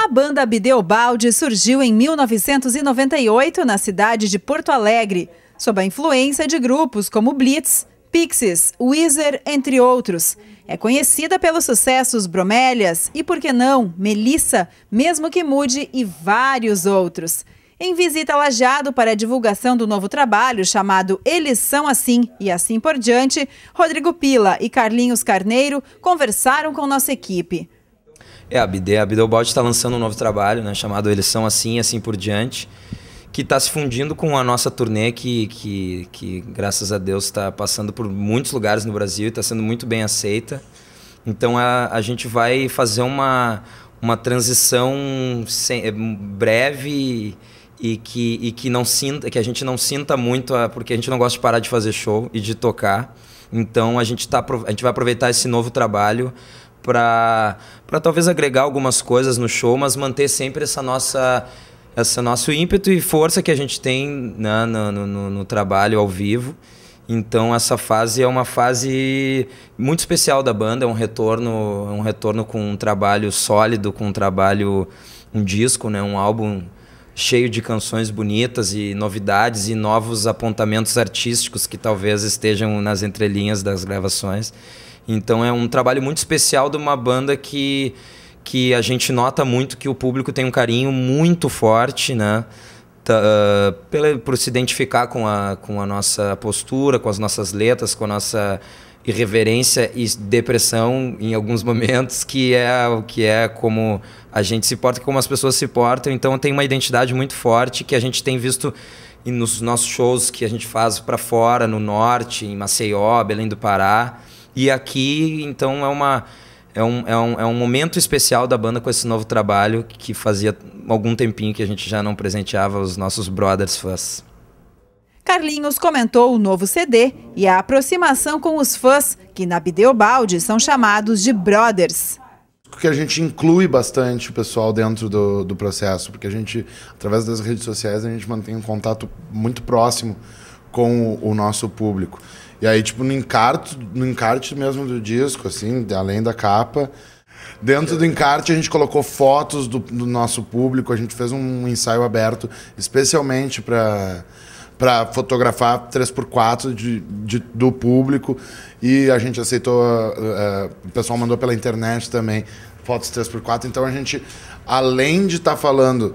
A banda Bideobaldi surgiu em 1998 na cidade de Porto Alegre, sob a influência de grupos como Blitz, Pixies, Weezer, entre outros. É conhecida pelos sucessos Bromélias e, por que não, Melissa, Mesmo Que Mude e vários outros. Em visita a Lajado para a divulgação do novo trabalho chamado Eles São Assim e Assim Por Diante, Rodrigo Pila e Carlinhos Carneiro conversaram com nossa equipe. É, a BD, a Bidelbaud está lançando um novo trabalho, né, chamado Eles São Assim Assim Por Diante, que está se fundindo com a nossa turnê, que, que, que graças a Deus está passando por muitos lugares no Brasil e está sendo muito bem aceita. Então a, a gente vai fazer uma, uma transição sem, é, breve e que, e que não sinta que a gente não sinta muito a, porque a gente não gosta de parar de fazer show e de tocar então a gente tá a gente vai aproveitar esse novo trabalho para talvez agregar algumas coisas no show, mas manter sempre essa nossa esse nosso ímpeto e força que a gente tem né, no, no, no, trabalho ao vivo. Então essa fase é uma fase muito especial da banda, é um retorno, é um retorno com um trabalho sólido, com um trabalho, um disco, né, um álbum cheio de canções bonitas e novidades e novos apontamentos artísticos que talvez estejam nas entrelinhas das gravações. Então é um trabalho muito especial de uma banda que, que a gente nota muito que o público tem um carinho muito forte, né? Uh, pela, por se identificar com a, com a nossa postura, com as nossas letras, com a nossa irreverência e depressão em alguns momentos, que é o que é como a gente se porta, como as pessoas se portam. Então tem uma identidade muito forte que a gente tem visto nos nossos shows que a gente faz para fora, no norte, em Maceió, Belém do Pará. E aqui, então, é uma. É um, é, um, é um momento especial da banda com esse novo trabalho que fazia algum tempinho que a gente já não presenteava os nossos brothers fãs. Carlinhos comentou o novo CD e a aproximação com os fãs, que na Bideobaldi são chamados de brothers que a gente inclui bastante o pessoal dentro do, do processo, porque a gente, através das redes sociais, a gente mantém um contato muito próximo com o, o nosso público. E aí, tipo, no encarte, no encarte mesmo do disco, assim, além da capa, Dentro do encarte, a gente colocou fotos do, do, nosso público, a gente fez um ensaio aberto especialmente para para fotografar 3x4 de, de, do público e a gente aceitou, uh, uh, o pessoal mandou pela internet também fotos 3x4, então a gente, além de estar tá falando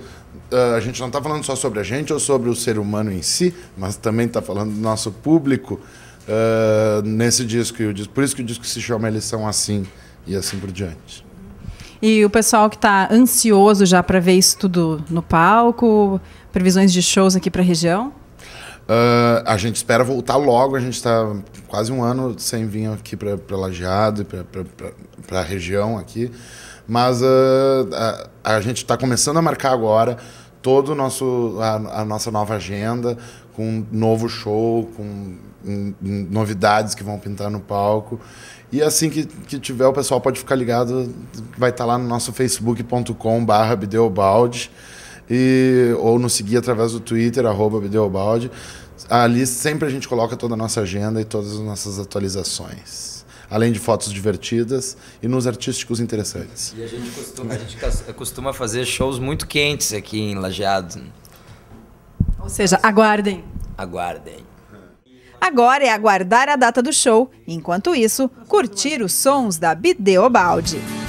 ah, a gente não está falando só sobre a gente ou sobre o ser humano em si, mas também está falando do nosso público uh, nesse disco. E por isso que o disco se chama Eles São Assim e assim por diante. E o pessoal que está ansioso já para ver isso tudo no palco, previsões de shows aqui para a região? Uh, a gente espera voltar logo, a gente está quase um ano sem vir aqui para Lajeado, para a região aqui, mas uh, a, a, gente está começando a marcar agora todo o nosso, a, a, nossa nova agenda, com um novo show, com novidades que vão pintar no palco. E assim que, que tiver, o pessoal pode ficar ligado, vai estar tá lá no nosso facebook.com/barra e ou nos seguir através do Twitter, arroba Bideobaldi. Ali sempre a gente coloca toda a nossa agenda e todas as nossas atualizações. Além de fotos divertidas e nos artísticos interessantes. E a gente costuma, a gente costuma fazer shows muito quentes aqui em Lajeado. Ou seja, aguardem. Aguardem. Agora é aguardar a data do show. Enquanto isso, curtir os sons da Bideobaldi.